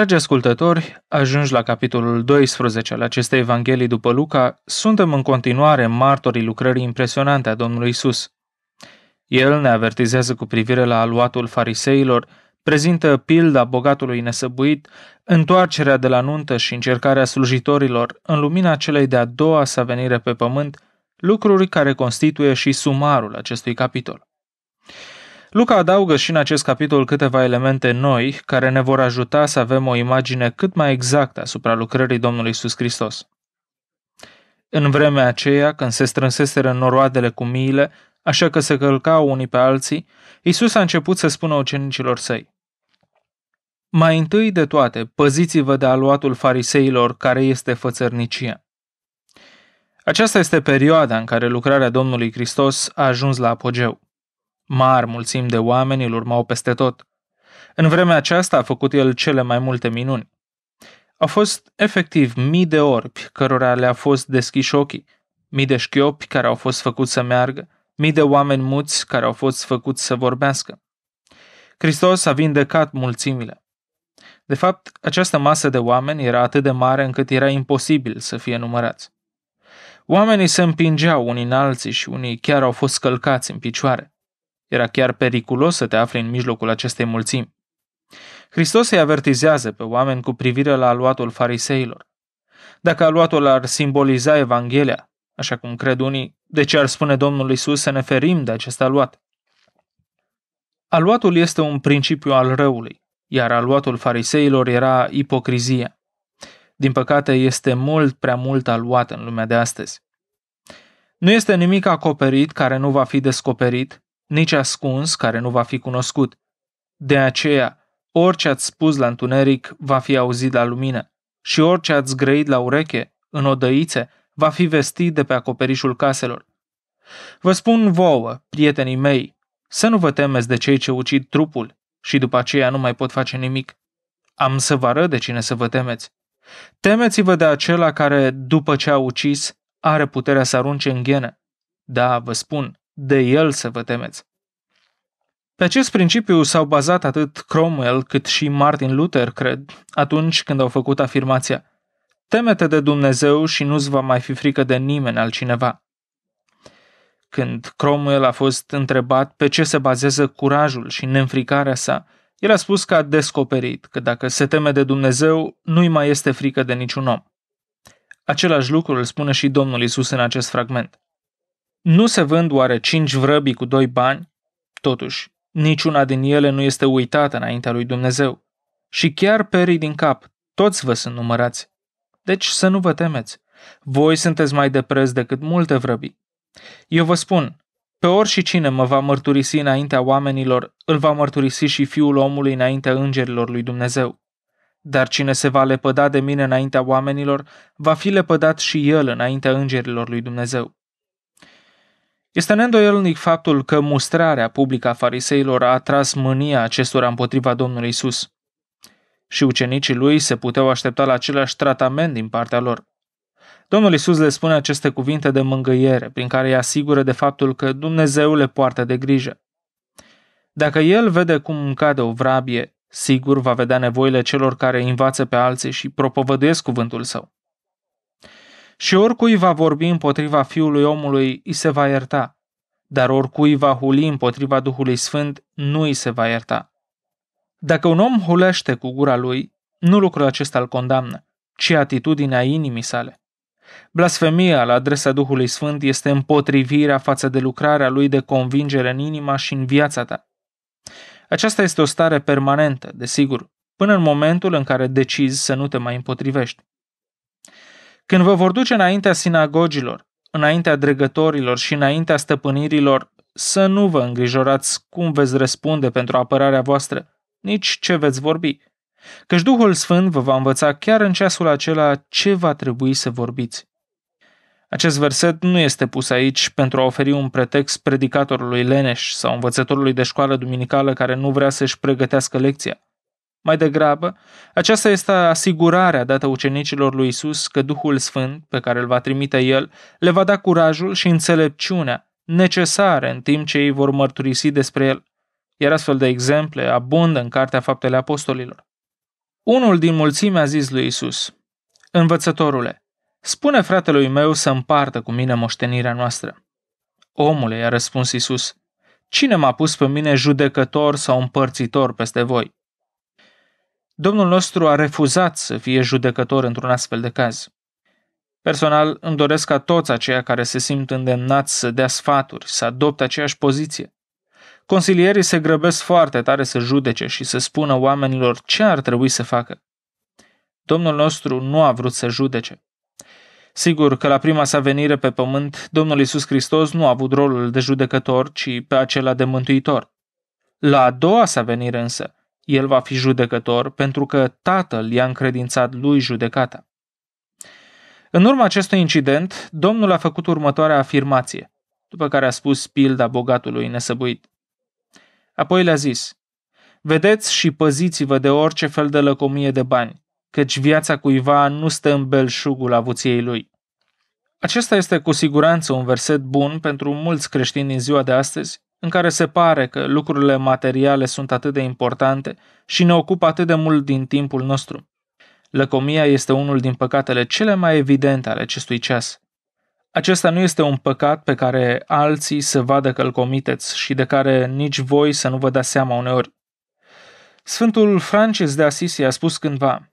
Dragi ascultători, ajungi la capitolul 12 al acestei Evanghelii după Luca, suntem în continuare martorii lucrării impresionante a Domnului Isus. El ne avertizează cu privire la aluatul fariseilor, prezintă pilda bogatului nesăbuit, întoarcerea de la nuntă și încercarea slujitorilor în lumina celei de-a doua sa venire pe pământ, lucruri care constituie și sumarul acestui capitol. Luca adaugă și în acest capitol câteva elemente noi care ne vor ajuta să avem o imagine cât mai exactă asupra lucrării Domnului Isus Hristos. În vremea aceea, când se strânseseră noroadele cu miile, așa că se călcau unii pe alții, Isus a început să spună ucenicilor săi, Mai întâi de toate, păziți-vă de aluatul fariseilor, care este fățărnicia. Aceasta este perioada în care lucrarea Domnului Hristos a ajuns la apogeu. Mari mulțimi de oameni îl urmau peste tot. În vremea aceasta a făcut el cele mai multe minuni. Au fost efectiv mii de orbi cărora le-a fost deschiși ochii, mii de șchiopi care au fost făcuți să meargă, mii de oameni muți care au fost făcuți să vorbească. Hristos a vindecat mulțimile. De fapt, această masă de oameni era atât de mare încât era imposibil să fie numărați. Oamenii se împingeau unii în alții și unii chiar au fost călcați în picioare. Era chiar periculos să te afli în mijlocul acestei mulțimi. Hristos îi avertizează pe oameni cu privire la aluatul fariseilor. Dacă aluatul ar simboliza Evanghelia, așa cum cred unii, de ce ar spune Domnul Isus să ne ferim de acest aluat? Aluatul este un principiu al răului, iar aluatul fariseilor era ipocrizia. Din păcate, este mult prea mult aluat în lumea de astăzi. Nu este nimic acoperit care nu va fi descoperit, nici ascuns care nu va fi cunoscut. De aceea, orice ați spus la întuneric va fi auzit la lumină și orice ați grăit la ureche, în odăițe, va fi vestit de pe acoperișul caselor. Vă spun vouă, prietenii mei, să nu vă temeți de cei ce ucid trupul și după aceea nu mai pot face nimic. Am să vă arăt de cine să vă temeți. Temeți-vă de acela care, după ce a ucis, are puterea să arunce în ghenă. Da, vă spun, de el să vă temeți. Pe acest principiu s-au bazat atât Cromwell cât și Martin Luther, cred, atunci când au făcut afirmația Temete de Dumnezeu și nu-ți va mai fi frică de nimeni altcineva. Când Cromwell a fost întrebat pe ce se bazează curajul și neînfricarea sa, el a spus că a descoperit că dacă se teme de Dumnezeu, nu-i mai este frică de niciun om. Același lucru îl spune și Domnul Isus în acest fragment. Nu se vând oare cinci vrăbii cu doi bani? Totuși, niciuna din ele nu este uitată înaintea lui Dumnezeu. Și chiar perii din cap, toți vă sunt numărați. Deci să nu vă temeți. Voi sunteți mai de preț decât multe vrăbi. Eu vă spun, pe oricine cine mă va mărturisi înaintea oamenilor, îl va mărturisi și fiul omului înaintea îngerilor lui Dumnezeu. Dar cine se va lepăda de mine înaintea oamenilor, va fi lepădat și el înaintea îngerilor lui Dumnezeu. Este neîndoielnic faptul că mustrarea publică a fariseilor a atras mânia acestora împotriva Domnului Isus. Și ucenicii lui se puteau aștepta la același tratament din partea lor. Domnul Isus le spune aceste cuvinte de mângâiere, prin care îi asigură de faptul că Dumnezeu le poartă de grijă. Dacă el vede cum cade o vrabie, sigur va vedea nevoile celor care învață pe alții și propovăduiesc cuvântul său. Și oricui va vorbi împotriva Fiului omului, îi se va ierta, dar oricui va huli împotriva Duhului Sfânt, nu îi se va ierta. Dacă un om hulește cu gura lui, nu lucrul acesta îl condamnă, ci atitudinea inimii sale. Blasfemia la adresa Duhului Sfânt este împotrivirea față de lucrarea lui de convingere în inima și în viața ta. Aceasta este o stare permanentă, desigur, până în momentul în care decizi să nu te mai împotrivești. Când vă vor duce înaintea sinagogilor, înaintea dregătorilor și înaintea stăpânirilor, să nu vă îngrijorați cum veți răspunde pentru apărarea voastră, nici ce veți vorbi, căci Duhul Sfânt vă va învăța chiar în ceasul acela ce va trebui să vorbiți. Acest verset nu este pus aici pentru a oferi un pretext predicatorului leneș sau învățătorului de școală duminicală care nu vrea să-și pregătească lecția. Mai degrabă, aceasta este asigurarea dată ucenicilor lui Isus că Duhul Sfânt, pe care îl va trimite El, le va da curajul și înțelepciunea necesare în timp ce ei vor mărturisi despre El. Iar astfel de exemple abundă în Cartea Faptele Apostolilor. Unul din mulțime a zis lui Isus: Învățătorule, spune fratelui meu să împartă cu mine moștenirea noastră. Omule, i-a răspuns Isus, cine m-a pus pe mine judecător sau împărțitor peste voi? Domnul nostru a refuzat să fie judecător într-un astfel de caz. Personal, îmi doresc ca toți aceia care se simt îndemnați să dea sfaturi, să adopte aceeași poziție. Consilierii se grăbesc foarte tare să judece și să spună oamenilor ce ar trebui să facă. Domnul nostru nu a vrut să judece. Sigur că la prima sa venire pe pământ, Domnul Isus Hristos nu a avut rolul de judecător, ci pe acela de mântuitor. La a doua sa venire însă, el va fi judecător pentru că tatăl i-a încredințat lui judecata. În urma acestui incident, domnul a făcut următoarea afirmație, după care a spus pilda bogatului nesăbuit. Apoi le-a zis, Vedeți și păziți-vă de orice fel de lăcomie de bani, căci viața cuiva nu stă în belșugul avuției lui. Acesta este cu siguranță un verset bun pentru mulți creștini din ziua de astăzi, în care se pare că lucrurile materiale sunt atât de importante și ne ocupă atât de mult din timpul nostru. Lăcomia este unul din păcatele cele mai evidente ale acestui ceas. Acesta nu este un păcat pe care alții să vadă că îl comiteți și de care nici voi să nu vă dați seama uneori. Sfântul Francis de Assisi a spus cândva,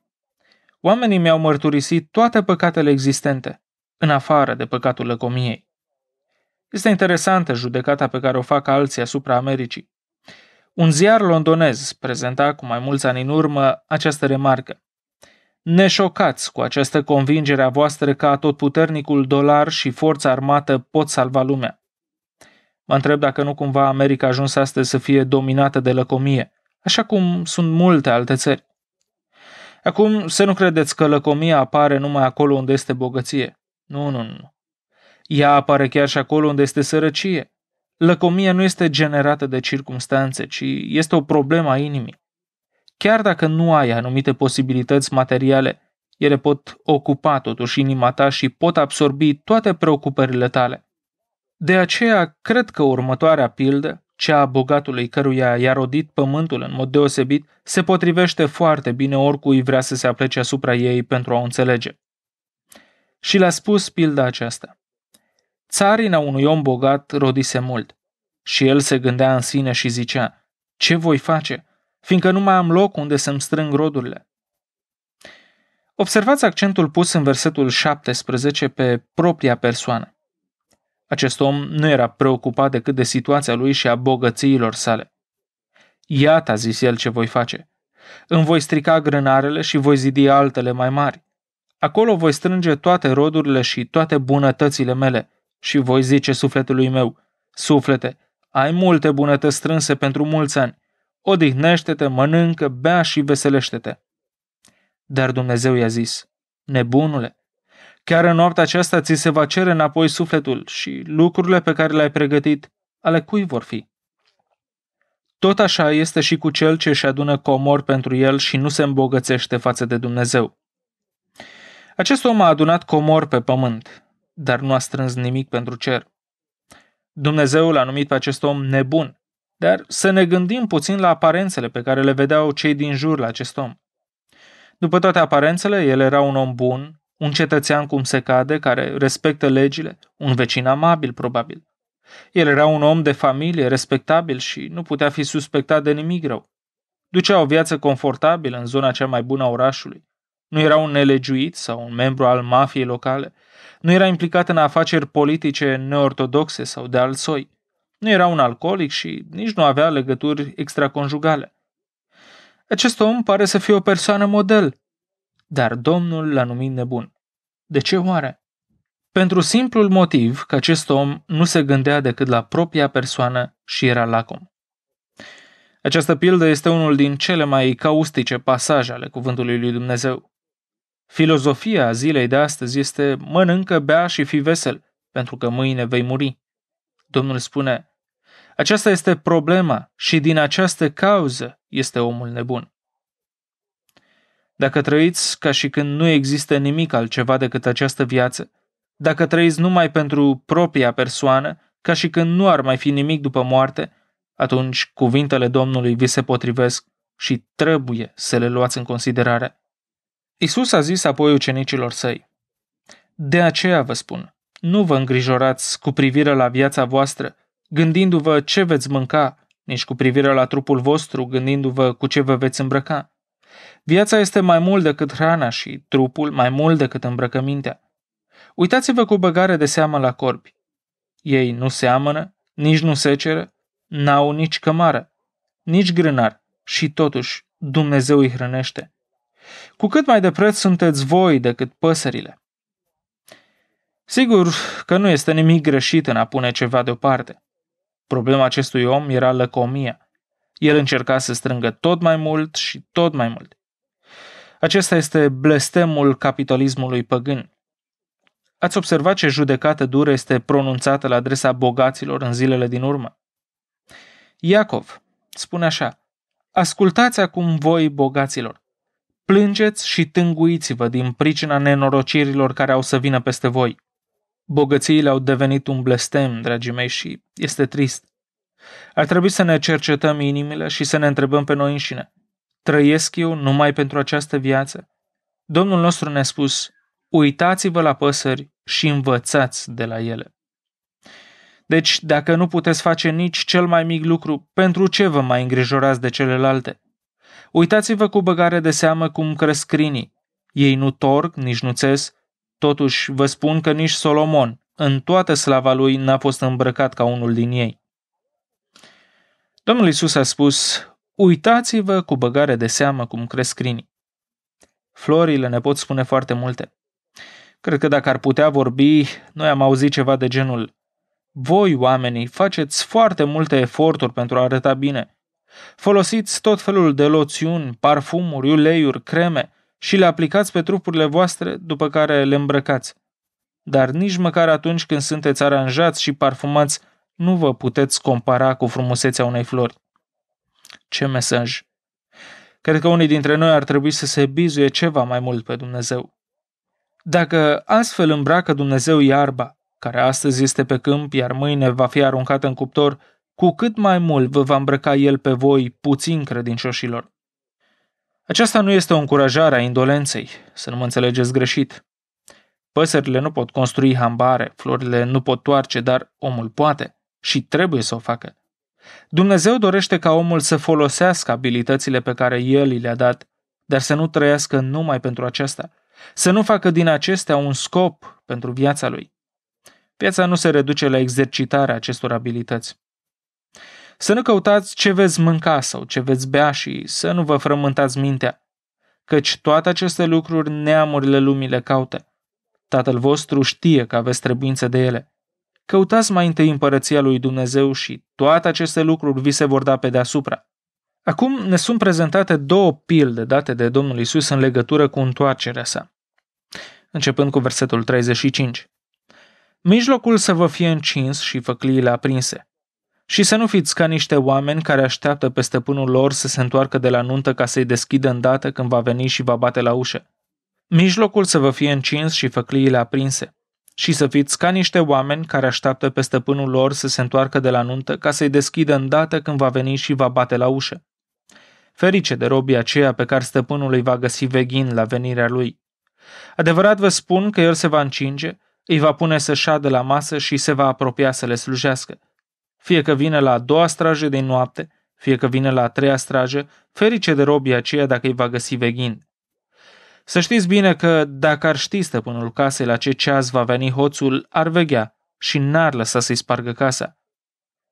Oamenii mi-au mărturisit toate păcatele existente, în afară de păcatul lăcomiei. Este interesantă judecata pe care o fac alții asupra Americii. Un ziar londonez prezenta cu mai mulți ani în urmă această remarcă. șocați cu această convingere a voastră că atotputernicul dolar și forța armată pot salva lumea. Mă întreb dacă nu cumva America a ajuns astăzi să fie dominată de lăcomie, așa cum sunt multe alte țări. Acum, să nu credeți că lăcomia apare numai acolo unde este bogăție. Nu, nu, nu. Ea apare chiar și acolo unde este sărăcie. Lăcomia nu este generată de circumstanțe, ci este o problemă a inimii. Chiar dacă nu ai anumite posibilități materiale, ele pot ocupa totuși inima ta și pot absorbi toate preocupările tale. De aceea, cred că următoarea pildă, cea a bogatului căruia i-a rodit pământul în mod deosebit, se potrivește foarte bine oricui vrea să se aplece asupra ei pentru a o înțelege. Și l-a spus pilda aceasta. Țarina unui om bogat rodise mult și el se gândea în sine și zicea, ce voi face, fiindcă nu mai am loc unde să-mi strâng rodurile. Observați accentul pus în versetul 17 pe propria persoană. Acest om nu era preocupat decât de situația lui și a bogățiilor sale. Iată, a zis el, ce voi face. Îmi voi strica grânarele și voi zidi altele mai mari. Acolo voi strânge toate rodurile și toate bunătățile mele – și voi zice sufletului meu, suflete, ai multe bunătăți strânse pentru mulți ani, odihnește-te, mănâncă, bea și veselește-te. Dar Dumnezeu i-a zis, nebunule, chiar în noaptea aceasta ți se va cere înapoi sufletul și lucrurile pe care le-ai pregătit, ale cui vor fi? Tot așa este și cu cel ce își adună comor pentru el și nu se îmbogățește față de Dumnezeu. Acest om a adunat comor pe pământ, dar nu a strâns nimic pentru cer. Dumnezeu l-a numit pe acest om nebun, dar să ne gândim puțin la aparențele pe care le vedeau cei din jur la acest om. După toate aparențele, el era un om bun, un cetățean cum se cade, care respectă legile, un vecin amabil, probabil. El era un om de familie, respectabil și nu putea fi suspectat de nimic rău. Ducea o viață confortabilă în zona cea mai bună a orașului. Nu era un nelegiuit sau un membru al mafiei locale – nu era implicat în afaceri politice neortodoxe sau de alt soi. Nu era un alcoolic și nici nu avea legături extraconjugale. Acest om pare să fie o persoană model, dar Domnul l-a numit nebun. De ce oare? Pentru simplul motiv că acest om nu se gândea decât la propria persoană și era lacom. Această pildă este unul din cele mai caustice pasaje ale cuvântului lui Dumnezeu. Filozofia zilei de astăzi este mănâncă, bea și fi vesel, pentru că mâine vei muri. Domnul spune, aceasta este problema și din această cauză este omul nebun. Dacă trăiți ca și când nu există nimic altceva decât această viață, dacă trăiți numai pentru propria persoană, ca și când nu ar mai fi nimic după moarte, atunci cuvintele Domnului vi se potrivesc și trebuie să le luați în considerare. Isus a zis apoi ucenicilor săi, De aceea vă spun, nu vă îngrijorați cu privire la viața voastră, gândindu-vă ce veți mânca, nici cu privire la trupul vostru, gândindu-vă cu ce vă veți îmbrăca. Viața este mai mult decât hrana și trupul mai mult decât îmbrăcămintea. Uitați-vă cu băgare de seamă la corbi. Ei nu seamănă, nici nu seceră, n-au nici cămară, nici grânar și totuși Dumnezeu îi hrănește. Cu cât mai de preț sunteți voi decât păsările. Sigur că nu este nimic greșit în a pune ceva deoparte. Problema acestui om era lăcomia. El încerca să strângă tot mai mult și tot mai mult. Acesta este blestemul capitalismului păgân. Ați observat ce judecată dură este pronunțată la adresa bogaților în zilele din urmă? Iacov spune așa, Ascultați acum voi, bogaților, Plângeți și tânguiți-vă din pricina nenorocirilor care au să vină peste voi. Bogățiile au devenit un blestem, dragii mei, și este trist. Ar trebui să ne cercetăm inimile și să ne întrebăm pe noi înșine. Trăiesc eu numai pentru această viață? Domnul nostru ne-a spus, uitați-vă la păsări și învățați de la ele. Deci, dacă nu puteți face nici cel mai mic lucru, pentru ce vă mai îngrijorați de celelalte? Uitați-vă cu băgare de seamă cum cresc crinii. Ei nu torc, nici nu țes, totuși vă spun că nici Solomon, în toată slava lui, n-a fost îmbrăcat ca unul din ei. Domnul Isus a spus, uitați-vă cu băgare de seamă cum cresc crinii. Florile ne pot spune foarte multe. Cred că dacă ar putea vorbi, noi am auzit ceva de genul voi, oamenii, faceți foarte multe eforturi pentru a arăta bine. Folosiți tot felul de loțiuni, parfumuri, uleiuri, creme și le aplicați pe trupurile voastre după care le îmbrăcați. Dar nici măcar atunci când sunteți aranjați și parfumați, nu vă puteți compara cu frumusețea unei flori. Ce mesaj! Cred că unii dintre noi ar trebui să se bizuie ceva mai mult pe Dumnezeu. Dacă astfel îmbracă Dumnezeu iarba, care astăzi este pe câmp, iar mâine va fi aruncată în cuptor, cu cât mai mult vă va îmbrăca El pe voi puțin credincioșilor. Aceasta nu este o încurajare a indolenței, să nu mă înțelegeți greșit. Păsările nu pot construi hambare, florile nu pot toarce, dar omul poate și trebuie să o facă. Dumnezeu dorește ca omul să folosească abilitățile pe care El i le-a dat, dar să nu trăiască numai pentru aceasta, să nu facă din acestea un scop pentru viața lui. Viața nu se reduce la exercitarea acestor abilități. Să nu căutați ce veți mânca sau ce veți bea și să nu vă frământați mintea, căci toate aceste lucruri neamurile lumii le caută. Tatăl vostru știe că aveți trebuință de ele. Căutați mai întâi împărăția lui Dumnezeu și toate aceste lucruri vi se vor da pe deasupra. Acum ne sunt prezentate două pilde date de Domnul Isus în legătură cu întoarcerea sa. Începând cu versetul 35. Mijlocul să vă fie încins și făcliile aprinse, și să nu fiți ca niște oameni care așteaptă pe stăpânul lor să se întoarcă de la nuntă ca să-i deschidă îndată când va veni și va bate la ușă. Mijlocul să vă fie încins și făcliile aprinse. Și să fiți ca niște oameni care așteaptă pe stăpânul lor să se întoarcă de la nuntă ca să-i deschidă îndată când va veni și va bate la ușă. Ferice de robia aceea pe care stăpânul îi va găsi veghin la venirea lui. Adevărat vă spun că el se va încinge, îi va pune să șadă la masă și se va apropia să le slujească. Fie că vine la a doua strajă de noapte, fie că vine la a treia strajă, ferice de robii aceea dacă îi va găsi veghind. Să știți bine că, dacă ar ști stăpânul casei la ce ceas va veni hoțul, ar veghea și n-ar lăsa să-i spargă casa.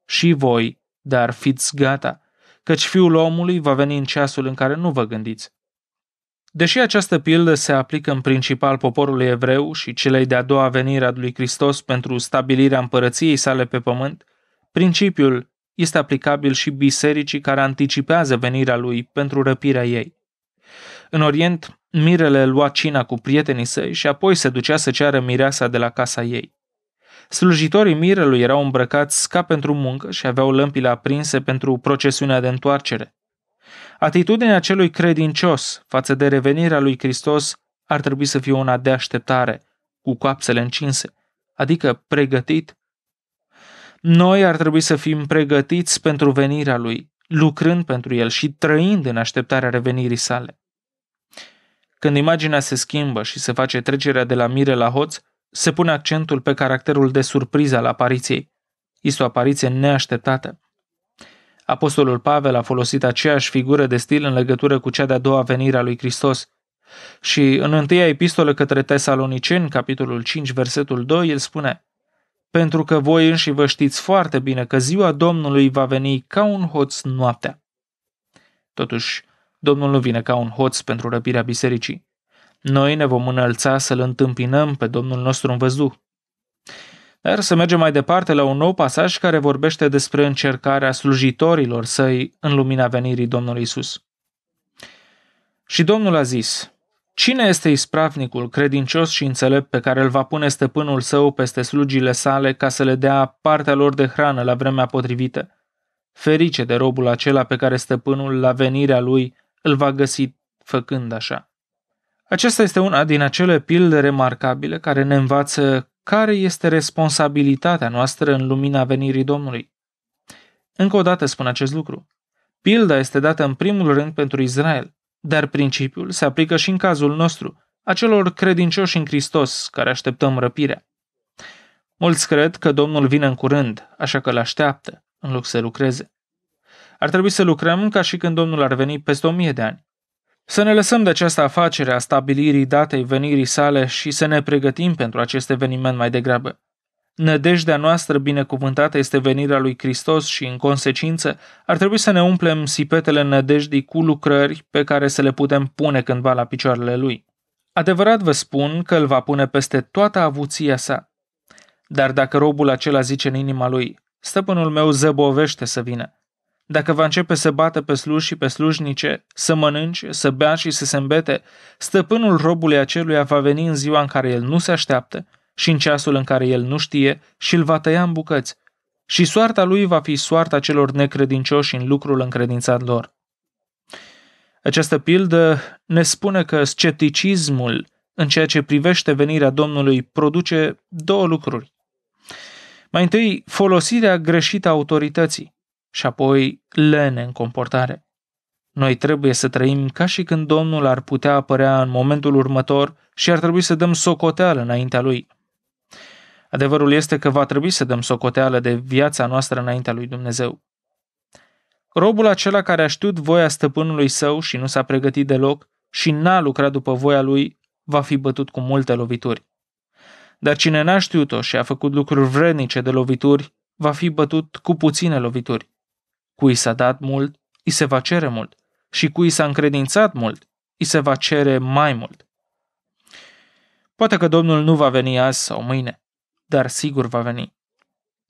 Și voi, dar fiți gata, căci fiul omului va veni în ceasul în care nu vă gândiți. Deși această pildă se aplică în principal poporului evreu și celei de-a doua venire a lui Hristos pentru stabilirea împărăției sale pe pământ, Principiul este aplicabil și bisericii care anticipează venirea lui pentru răpirea ei. În Orient, Mirele lua cina cu prietenii săi și apoi se ducea să ceară mireasa de la casa ei. Slujitorii mirelui erau îmbrăcați ca pentru muncă și aveau lămpile aprinse pentru procesiunea de întoarcere. Atitudinea celui credincios față de revenirea lui Hristos ar trebui să fie una de așteptare, cu coapsele încinse, adică pregătit noi ar trebui să fim pregătiți pentru venirea Lui, lucrând pentru El și trăind în așteptarea revenirii sale. Când imaginea se schimbă și se face trecerea de la mire la hoț, se pune accentul pe caracterul de surpriză al apariției. Este o apariție neașteptată. Apostolul Pavel a folosit aceeași figură de stil în legătură cu cea de-a doua venire a lui Hristos. Și în întâia epistolă către tesaloniceni, capitolul 5, versetul 2, el spune pentru că voi înși vă știți foarte bine că ziua Domnului va veni ca un hoț noaptea. Totuși, Domnul nu vine ca un hoț pentru răpirea bisericii. Noi ne vom înălța să-L întâmpinăm pe Domnul nostru în văzduh. Dar să mergem mai departe la un nou pasaj care vorbește despre încercarea slujitorilor săi în lumina venirii Domnului Isus. Și Domnul a zis, Cine este ispravnicul credincios și înțelept pe care îl va pune stăpânul său peste slugile sale ca să le dea partea lor de hrană la vremea potrivită? Ferice de robul acela pe care stăpânul, la venirea lui, îl va găsi făcând așa. Aceasta este una din acele pilde remarcabile care ne învață care este responsabilitatea noastră în lumina venirii Domnului. Încă o dată spun acest lucru. Pilda este dată în primul rând pentru Israel, dar principiul se aplică și în cazul nostru, acelor credincioși în Hristos care așteptăm răpirea. Mulți cred că Domnul vine în curând, așa că îl așteaptă, în loc să lucreze. Ar trebui să lucrăm ca și când Domnul ar veni peste o mie de ani. Să ne lăsăm de această afacere a stabilirii datei venirii sale și să ne pregătim pentru acest eveniment mai degrabă. Nădejdea noastră binecuvântată este venirea lui Hristos și, în consecință, ar trebui să ne umplem sipetele nădejdii cu lucrări pe care să le putem pune cândva la picioarele lui. Adevărat vă spun că îl va pune peste toată avuția sa. Dar dacă robul acela zice în inima lui, stăpânul meu zăbovește să vină, dacă va începe să bată pe sluși și pe slujnice, să mănânce, să bea și să se îmbete, stăpânul robului acelui va veni în ziua în care el nu se așteaptă – și în ceasul în care el nu știe și îl va tăia în bucăți. Și soarta lui va fi soarta celor necredincioși în lucrul încredințat lor. Această pildă ne spune că scepticismul în ceea ce privește venirea Domnului produce două lucruri. Mai întâi, folosirea greșită a autorității și apoi lene în comportare. Noi trebuie să trăim ca și când Domnul ar putea apărea în momentul următor și ar trebui să dăm socoteală înaintea lui. Adevărul este că va trebui să dăm socoteală de viața noastră înaintea lui Dumnezeu. Robul acela care a știut voia stăpânului său și nu s-a pregătit deloc și n-a lucrat după voia lui, va fi bătut cu multe lovituri. Dar cine n-a știut-o și a făcut lucruri vrednice de lovituri, va fi bătut cu puține lovituri. Cui s-a dat mult, îi se va cere mult, și cui s-a încredințat mult, îi se va cere mai mult. Poate că Domnul nu va veni azi sau mâine, dar sigur va veni.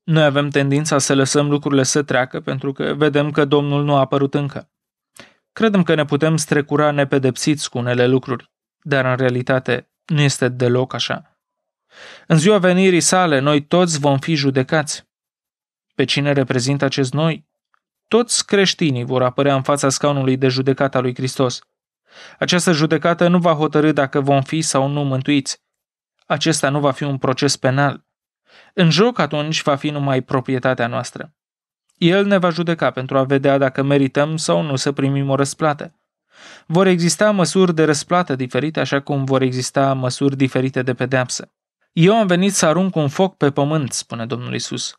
Noi avem tendința să lăsăm lucrurile să treacă pentru că vedem că Domnul nu a apărut încă. Credem că ne putem strecura nepedepsiți cu unele lucruri, dar în realitate nu este deloc așa. În ziua venirii sale, noi toți vom fi judecați. Pe cine reprezintă acest noi? Toți creștinii vor apărea în fața scaunului de judecată a lui Hristos. Această judecată nu va hotărâ dacă vom fi sau nu mântuiți. Acesta nu va fi un proces penal, în joc atunci va fi numai proprietatea noastră. El ne va judeca pentru a vedea dacă merităm sau nu să primim o răsplată. Vor exista măsuri de răsplată diferite, așa cum vor exista măsuri diferite de pedeapsă. Eu am venit să arunc un foc pe pământ, spune Domnul Isus.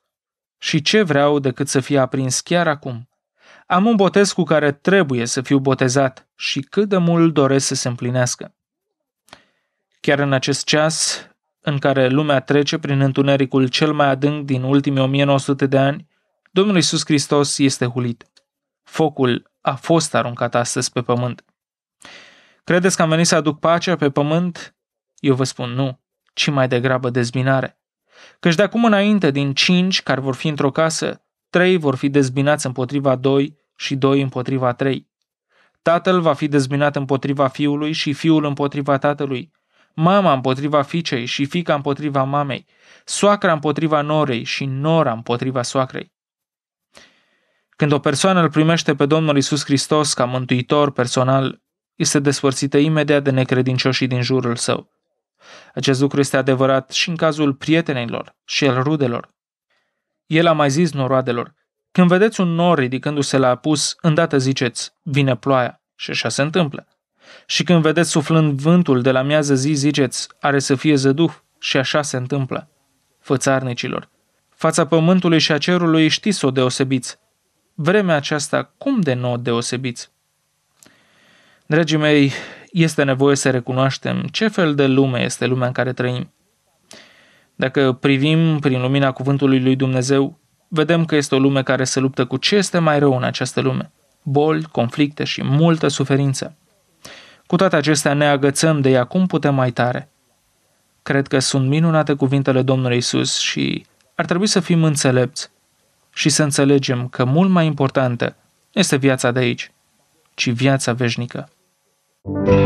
Și ce vreau decât să fie aprins chiar acum? Am un botez cu care trebuie să fiu botezat și cât de mult doresc să se împlinească. Chiar în acest ceas, în care lumea trece prin întunericul cel mai adânc din ultimii 1900 de ani, Domnul Isus Hristos este hulit. Focul a fost aruncat astăzi pe pământ. Credeți că am venit să aduc pacea pe pământ? Eu vă spun nu, ci mai degrabă dezbinare. Căci de acum înainte, din cinci care vor fi într-o casă, trei vor fi dezbinați împotriva doi și doi împotriva trei. Tatăl va fi dezbinat împotriva fiului și fiul împotriva tatălui mama împotriva fiicei și fica împotriva mamei, soacra împotriva norei și nora împotriva soacrei. Când o persoană îl primește pe Domnul Isus Hristos ca mântuitor personal, este despărțită imediat de necredincioșii din jurul său. Acest lucru este adevărat și în cazul prietenilor și al rudelor. El a mai zis noroadelor, când vedeți un nor ridicându-se la apus, îndată ziceți, vine ploaia. Și așa se întâmplă. Și când vedeți suflând vântul de la miază zi, ziceți, are să fie zăduh și așa se întâmplă. Fățarnicilor, fața pământului și a cerului știți o deosebiți. Vremea aceasta cum de nou deosebiți? Dragii mei, este nevoie să recunoaștem ce fel de lume este lumea în care trăim. Dacă privim prin lumina cuvântului lui Dumnezeu, vedem că este o lume care se luptă cu ce este mai rău în această lume. Boli, conflicte și multă suferință. Cu toate acestea ne agățăm de ea cum putem mai tare. Cred că sunt minunate cuvintele Domnului Isus și ar trebui să fim înțelepți și să înțelegem că mult mai importantă este viața de aici, ci viața veșnică. thank